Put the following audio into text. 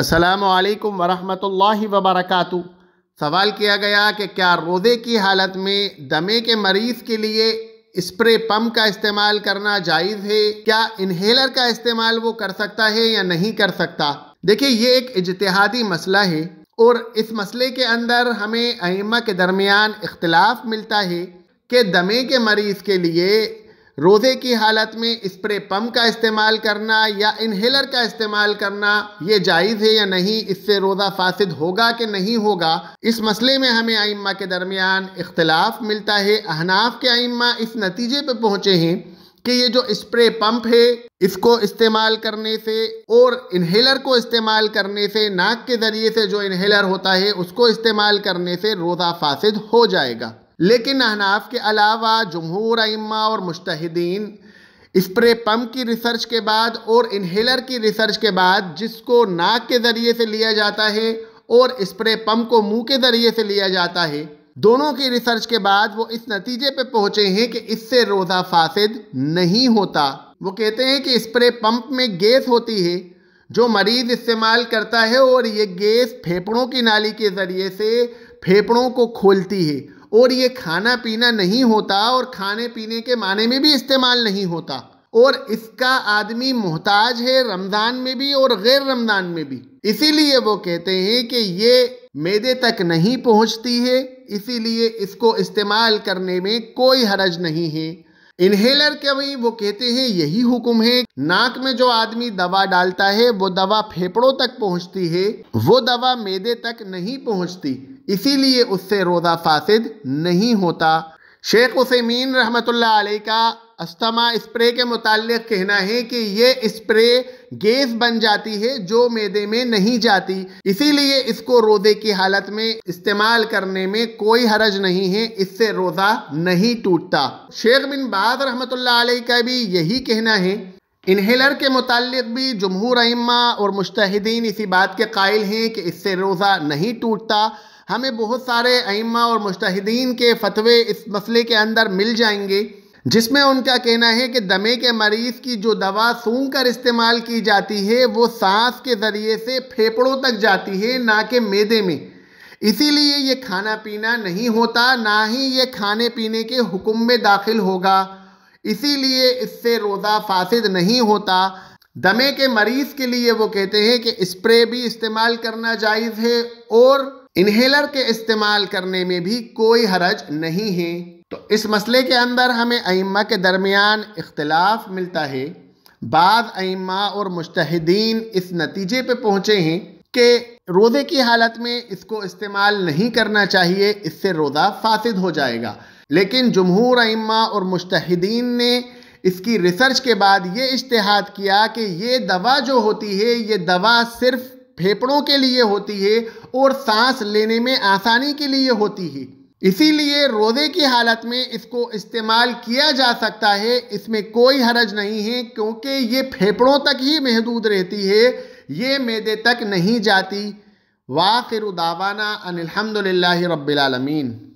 असलकम वरहमल वबरक सवाल किया गया कि क्या रोज़े की हालत में दमे के मरीज़ के लिए स्प्रे पम्प का इस्तेमाल करना जायज़ है क्या इन्हेलर का इस्तेमाल वो कर सकता है या नहीं कर सकता देखिए ये एक इजतहादी मसला है और इस मसले के अंदर हमें अइमा के दरमियान इख्तलाफ मिलता है कि दमे के मरीज़ के लिए रोज़े की हालत में स्प्रे पम्प का इस्तेमाल करना या इनहेलर का इस्तेमाल करना ये जायज़ है या नहीं इससे रोज़ा फासिद होगा कि नहीं होगा इस मसले में हमें आइम्मा के दरमियान इख्तलाफ मिलता है अहनाफ के आइम्मा इस नतीजे पर पहुँचे हैं कि ये जो स्प्रे पंप है इसको इस्तेमाल करने से और इन्हेलर को इस्तेमाल करने से नाक के ज़रिए से जो इन्हेलर होता है उसको इस्तेमाल करने से रोज़ा फासिद हो जाएगा लेकिन अहनाफ के अलावा जमहूर अम्मा और मुश्तिन स्प्रे पम्प की रिसर्च के बाद और इन्हेलर की रिसर्च के बाद जिसको नाक के ज़रिए से लिया जाता है और स्प्रे पम्प को मुंह के ज़रिए से लिया जाता है दोनों की रिसर्च के बाद वो इस नतीजे पे पहुँचे हैं कि इससे रोज़ा फासद नहीं होता वो कहते हैं कि स्प्रे पम्प में गैस होती है जो मरीज़ इस्तेमाल करता है और ये गैस फेफड़ों की नाली के ज़रिए से फेफड़ों को खोलती है और ये खाना पीना नहीं होता और खाने पीने के माने में भी इस्तेमाल नहीं होता और इसका आदमी मोहताज है रमज़ान में भी और गैर रमज़ान में भी इसीलिए वो कहते हैं कि ये मेदे तक नहीं पहुंचती है इसीलिए इसको इस्तेमाल करने में कोई हरज नहीं है इनहेलर के भी वो कहते हैं यही हुक्म है नाक में जो आदमी दवा डालता है वो दवा फेफड़ों तक पहुंचती है वो दवा मेदे तक नहीं पहुंचती इसीलिए उससे रोज़ा फासिद नहीं होता शेख मीन रहमतुल्लाह अलैह का अस्थमा स्प्रे के मुतल कहना है कि ये स्प्रे गैस बन जाती है जो मैदे में नहीं जाती इसीलिए इसको रोदे की हालत में इस्तेमाल करने में कोई हरज नहीं है इससे रोज़ा नहीं टूटता शेख बिन बाज रहमत का भी यही कहना है इन्हेलर के मुतालिक भी जमहूर अम्मा और मुश्तदीन इसी बात के कायल हैं कि इससे रोज़ा नहीं टूटता हमें बहुत सारे अम्मा और मुश्तिदीन के फतवे इस मसले के अंदर मिल जाएंगे जिसमें उनका कहना है कि दमे के मरीज की जो दवा सूंघ कर इस्तेमाल की जाती है वो सांस के ज़रिए से फेफड़ों तक जाती है ना कि मैदे में इसीलिए ये खाना पीना नहीं होता ना ही ये खाने पीने के हुक्म में दाखिल होगा इसीलिए इससे रोज़ा फासिद नहीं होता दमे के मरीज़ के लिए वो कहते हैं कि स्प्रे भी इस्तेमाल करना जायज़ है और इन्हेलर के इस्तेमाल करने में भी कोई हरज नहीं है तो इस मसले के अंदर हमें अइम्मा के दरमियान इख्तलाफ मिलता है बाद और मुश्तदीन इस नतीजे पे पहुँचे हैं कि रोज़े की हालत में इसको इस्तेमाल नहीं करना चाहिए इससे रोज़ा फासद हो जाएगा लेकिन जमहूर अइम्मा और मुश्तदीन ने इसकी रिसर्च के बाद ये इश्तहाद किया कि ये दवा जो होती है ये दवा सिर्फ फेफड़ों के लिए होती है और सांस लेने में आसानी के लिए होती है इसीलिए रोज़े की हालत में इसको इस्तेमाल किया जा सकता है इसमें कोई हरज नहीं है क्योंकि ये फेफड़ों तक ही महदूद रहती है ये मैदे तक नहीं जाती वाखिर दावाना अनिलहमदिल्ला रबालमीन